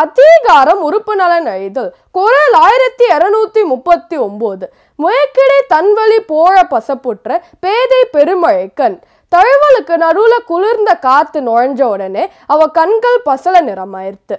அதிகாரம் உறுப்பு நலன் ஐதல் குரல் ஆயிரத்தி இருநூத்தி முப்பத்தி ஒன்பது முயக்கிடை தன்வழி போழ பசப்புற்ற பேதை பெருமழைக்கண் தழுவலுக்கு நடுவுல குளிர்ந்த காத்து நுழைஞ்ச உடனே அவ கண்கள் பசல நிறமாயிருத்து